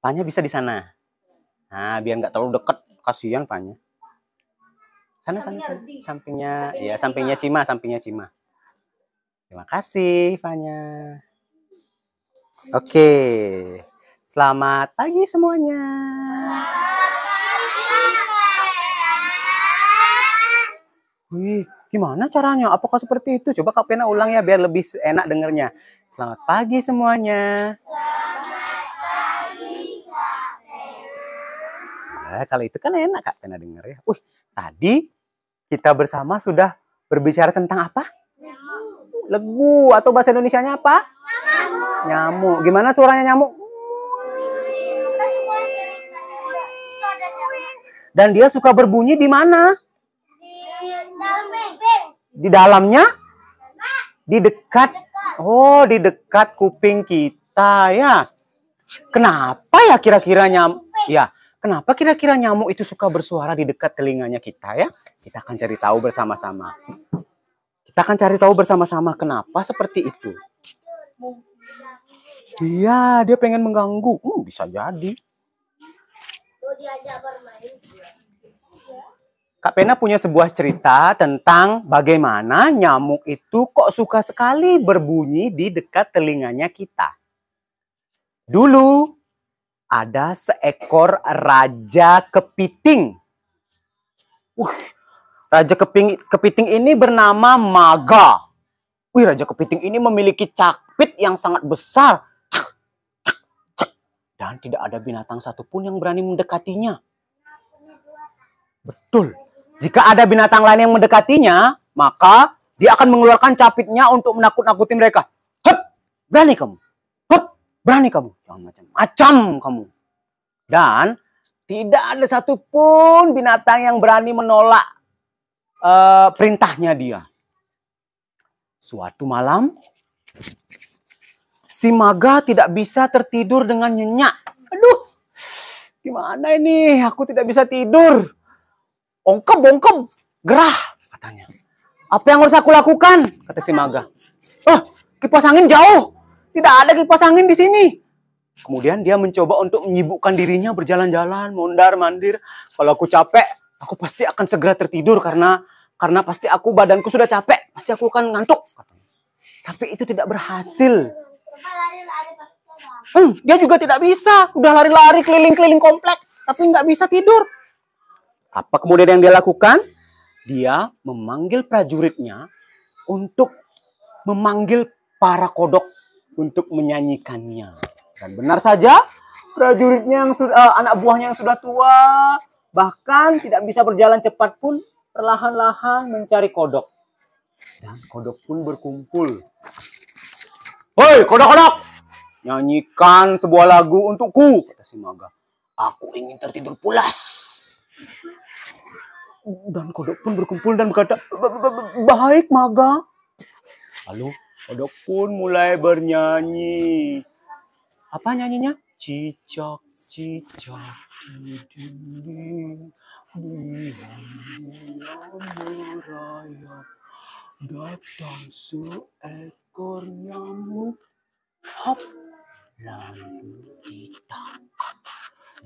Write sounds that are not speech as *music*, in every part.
Panya bisa di sana. Nah, biar nggak terlalu deket, kasihan Panya. Sana, sana, sana. Sampingnya, ya sampingnya iya, Cima, sampingnya Cima. Terima kasih, Panya. Oke, selamat pagi semuanya. Wih, gimana caranya? Apakah seperti itu? Coba Kak Pena ulang ya biar lebih enak dengernya. Selamat pagi semuanya. Nah, kalau itu kan enak Kak Pena dengar ya. Wih, tadi kita bersama sudah berbicara tentang apa? Nyamuk. Legu atau bahasa Indonesia-nya apa? Nyamuk. Nyamuk. Gimana suaranya nyamuk? Dan dia suka berbunyi di mana? Di Di dalamnya? Di dekat. Oh, di dekat kuping kita ya. Kenapa ya kira-kira nyamuk? Ya, Kenapa kira-kira nyamuk itu suka bersuara di dekat telinganya kita ya? Kita akan cari tahu bersama-sama. Kita akan cari tahu bersama-sama kenapa seperti itu. Iya, dia pengen mengganggu. Hmm, bisa jadi. Kak Pena punya sebuah cerita tentang bagaimana nyamuk itu kok suka sekali berbunyi di dekat telinganya kita. Dulu ada seekor raja kepiting. Uh, raja keping, kepiting ini bernama Maga. Wih, raja kepiting ini memiliki capit yang sangat besar. Dan tidak ada binatang satupun yang berani mendekatinya. Betul. Jika ada binatang lain yang mendekatinya, maka dia akan mengeluarkan capitnya untuk menakut-nakuti mereka. Hup, berani kamu. Berani kamu, jangan macam-macam kamu. Dan tidak ada satupun binatang yang berani menolak uh, perintahnya dia. Suatu malam, si maga tidak bisa tertidur dengan nyenyak. Aduh, gimana ini? Aku tidak bisa tidur. Ongkep, ongkep, gerah katanya. Apa yang harus aku lakukan? Kata si maga. Oh, kipas angin jauh. Tidak ada kipas angin di sini. Kemudian dia mencoba untuk menyibukkan dirinya berjalan-jalan, mondar-mandir. Kalau aku capek, aku pasti akan segera tertidur karena karena pasti aku badanku sudah capek, pasti aku akan ngantuk. Tapi itu tidak berhasil. Hmm, dia juga tidak bisa. Udah lari-lari keliling-keliling kompleks, tapi nggak bisa tidur. Apa kemudian yang dia lakukan? Dia memanggil prajuritnya untuk memanggil para kodok untuk menyanyikannya. Dan benar saja, prajuritnya yang sudah uh, anak buahnya yang sudah tua bahkan tidak bisa berjalan cepat pun perlahan-lahan mencari kodok. Dan kodok pun berkumpul. Hei, kodok-kodok! Nyanyikan sebuah lagu untukku, kata si Maga. Aku ingin tertidur pulas. Dan kodok pun berkumpul dan berkata, Baik, Maga. Lalu Kodok pun mulai bernyanyi. Apa nyanyinya? Cicak, cicak. Merayap, datang seekor nyamuk hop lalu ditangkap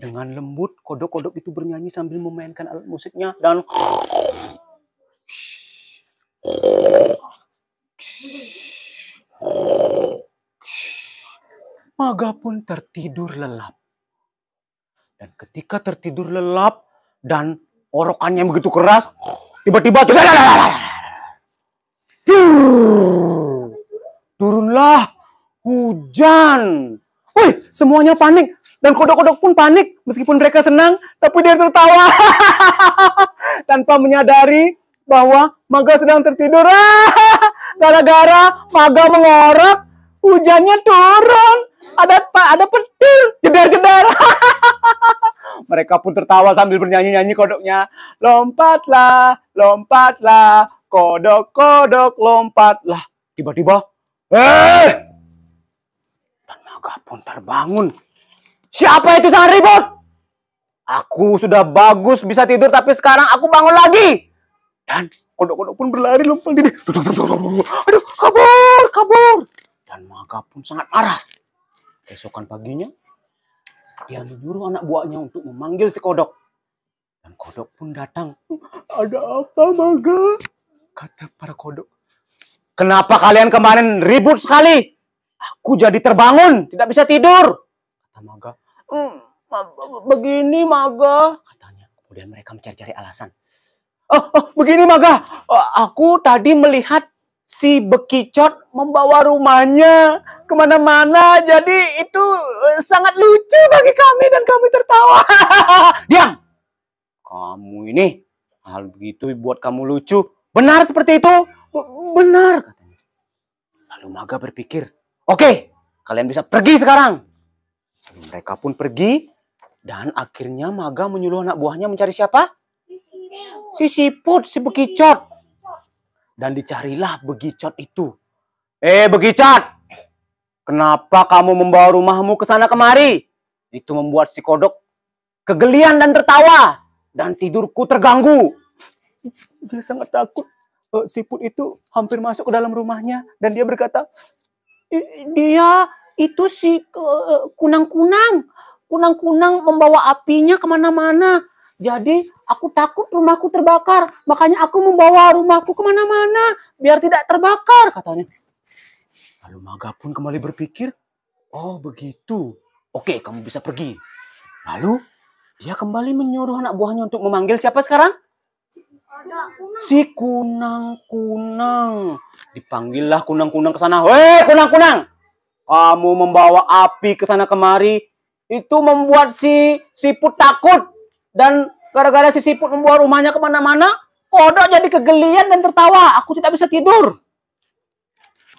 dengan lembut kodok-kodok itu bernyanyi sambil memainkan alat musiknya dan Maga pun tertidur lelap. Dan ketika tertidur lelap dan orokannya begitu keras, tiba-tiba turunlah hujan. Wih, semuanya panik dan kodok-kodok pun panik meskipun mereka senang, tapi dia tertawa *laughs* tanpa menyadari bahwa Maga sedang tertidur. *laughs* Gara-gara Maga mengorok, hujannya turun ada pak ada petir jedar Hahaha! mereka pun tertawa sambil bernyanyi nyanyi kodoknya lompatlah lompatlah kodok kodok lompatlah tiba-tiba eh tenaga pun terbangun siapa itu sangat ribut aku sudah bagus bisa tidur tapi sekarang aku bangun lagi dan kodok-kodok pun berlari lompat di aduh kabur kabur dan maga pun sangat marah Keesokan paginya, dia menyuruh anak buahnya untuk memanggil si kodok. Dan kodok pun datang. Ada apa, Maga? Kata para kodok. Kenapa kalian kemarin ribut sekali? Aku jadi terbangun, tidak bisa tidur. Kata Maga. Hmm, begini, Maga. Katanya. Kemudian mereka mencari-cari alasan. Oh, oh, begini, Maga. Oh, aku tadi melihat si bekicot membawa rumahnya kemana-mana. Jadi itu eh, sangat lucu bagi kami dan kami tertawa. *laughs* Diam! Kamu ini, hal begitu buat kamu lucu. Benar seperti itu? B Benar, katanya. Lalu Maga berpikir, oke, okay, kalian bisa pergi sekarang. Lalu mereka pun pergi, dan akhirnya Maga menyuruh anak buahnya mencari siapa? Si siput, si bekicot dan dicarilah begicot itu. Eh, begicot! Kenapa kamu membawa rumahmu ke sana kemari? Itu membuat si kodok kegelian dan tertawa, dan tidurku terganggu. Dia sangat takut. Eh, Siput itu hampir masuk ke dalam rumahnya, dan dia berkata, "Dia itu si eh, kunang-kunang, kunang-kunang membawa apinya kemana-mana." Jadi aku takut rumahku terbakar, makanya aku membawa rumahku kemana-mana biar tidak terbakar katanya. Lalu Maga pun kembali berpikir, oh begitu, oke kamu bisa pergi. Lalu dia kembali menyuruh anak buahnya untuk memanggil siapa sekarang? Si kunang-kunang. Dipanggillah kunang-kunang ke sana. Hei kunang-kunang, kamu membawa api ke sana kemari itu membuat si siput takut dan gara-gara si siput membawa rumahnya kemana-mana, kodok jadi kegelian dan tertawa. Aku tidak bisa tidur.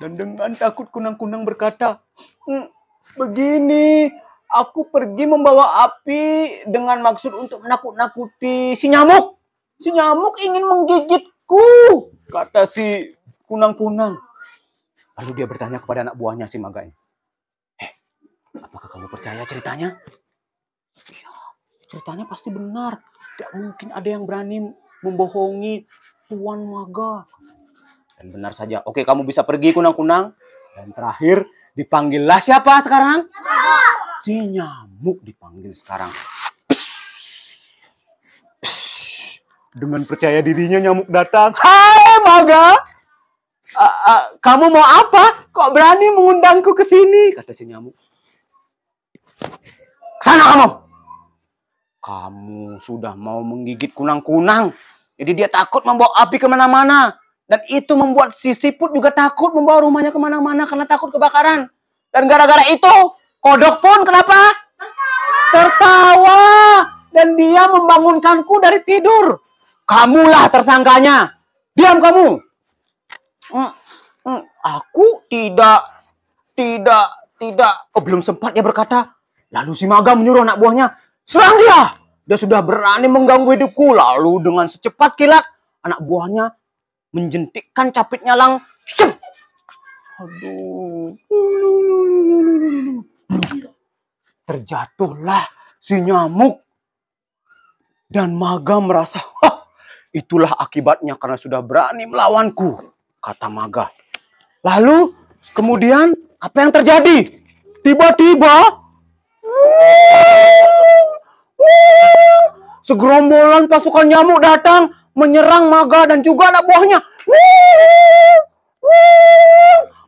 Dan dengan takut kunang-kunang berkata, hm, begini, aku pergi membawa api dengan maksud untuk menakut-nakuti si nyamuk. Si nyamuk ingin menggigitku, kata si kunang-kunang. Lalu dia bertanya kepada anak buahnya si Maga Eh, apakah kamu percaya ceritanya? ceritanya pasti benar. Tidak mungkin ada yang berani membohongi Tuan Maga. Dan benar saja. Oke, kamu bisa pergi kunang-kunang. Dan terakhir, dipanggillah siapa sekarang? Nyamuk. Si nyamuk dipanggil sekarang. Dengan percaya dirinya nyamuk datang. Hai Maga, uh, uh, kamu mau apa? Kok berani mengundangku ke sini? Kata si nyamuk. Sana kamu. Kamu sudah mau menggigit kunang-kunang. Jadi dia takut membawa api kemana-mana. Dan itu membuat si siput juga takut membawa rumahnya kemana-mana karena takut kebakaran. Dan gara-gara itu, kodok pun kenapa? Tertawa. Dan dia membangunkanku dari tidur. Kamulah tersangkanya. Diam kamu. Mm, mm. aku tidak, tidak, tidak. Oh, belum sempat dia berkata. Lalu si Maga menyuruh anak buahnya. Serang dia! Dia sudah berani mengganggu hidupku. Lalu dengan secepat kilat, anak buahnya menjentikkan capitnya lang. Syum! Aduh. Terjatuhlah si nyamuk. Dan Maga merasa, Hah, itulah akibatnya karena sudah berani melawanku, kata Maga. Lalu, kemudian apa yang terjadi? Tiba-tiba Segerombolan pasukan nyamuk datang menyerang Maga dan juga anak buahnya. Wih,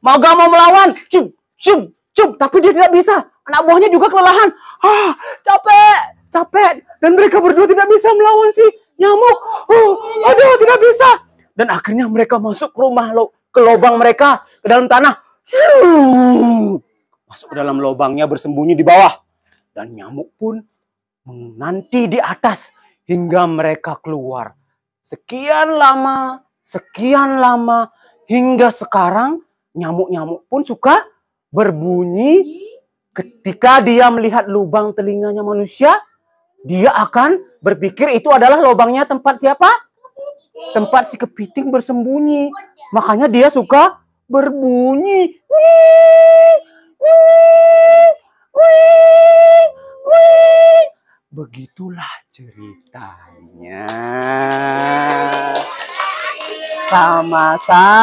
Maga mau melawan, cium, cium, cium, tapi dia tidak bisa. Anak buahnya juga kelelahan. Ah, capek, capek. Dan mereka berdua tidak bisa melawan si nyamuk. Oh, aduh, tidak bisa. Dan akhirnya mereka masuk ke rumah lo, ke lubang mereka, ke dalam tanah. Masuk ke dalam lubangnya bersembunyi di bawah. Dan nyamuk pun menanti di atas hingga mereka keluar. Sekian lama, sekian lama, hingga sekarang nyamuk-nyamuk pun suka berbunyi. Ketika dia melihat lubang telinganya manusia, dia akan berpikir itu adalah lubangnya tempat siapa? Tempat si kepiting bersembunyi. Makanya dia suka berbunyi. Wih, wih, wih, wih. Begitulah ceritanya. Iya. Sama-sama.